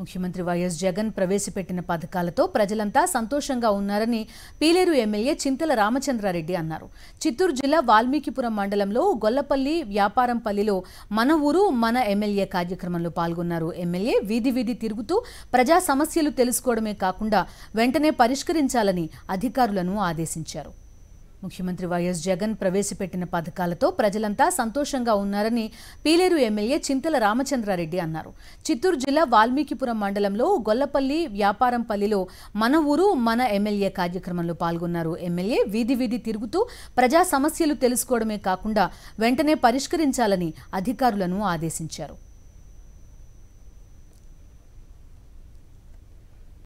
ముఖ్యమంత్రి వైఎస్ జగన్ ప్రవేశపెట్టిన పథకాలతో ప్రజలంతా సంతోషంగా ఉన్నారని పీలేరు ఎమ్మెల్యే చింతల రామచంద్రారెడ్డి అన్నారు చిత్తూరు జిల్లా వాల్మీకిపురం మండలంలో గొల్లపల్లి వ్యాపారంపల్లిలో మన ఊరు మన ఎమ్మెల్యే కార్యక్రమంలో పాల్గొన్నారు ఎమ్మెల్యే వీధి వీధి తిరుగుతూ ప్రజా సమస్యలు తెలుసుకోవడమే కాకుండా వెంటనే పరిష్కరించాలని అధికారులను ఆదేశించారు ముఖ్యమంత్రి వైఎస్ జగన్ ప్రవేశపెట్టిన పథకాలతో ప్రజలంతా సంతోషంగా ఉన్నారని పీలేరు ఎమ్మెల్యే చింతల రామచంద్రారెడ్డి అన్నారు చిత్తూరు జిల్లా వాల్మీకిపురం మండలంలో గొల్లపల్లి వ్యాపారంపల్లిలో మన ఊరు మన ఎమ్మెల్యే కార్యక్రమంలో పాల్గొన్నారు ఎమ్మెల్యే వీధి వీధి తిరుగుతూ ప్రజా సమస్యలు తెలుసుకోవడమే కాకుండా వెంటనే పరిష్కరించాలని అధికారులను ఆదేశించారు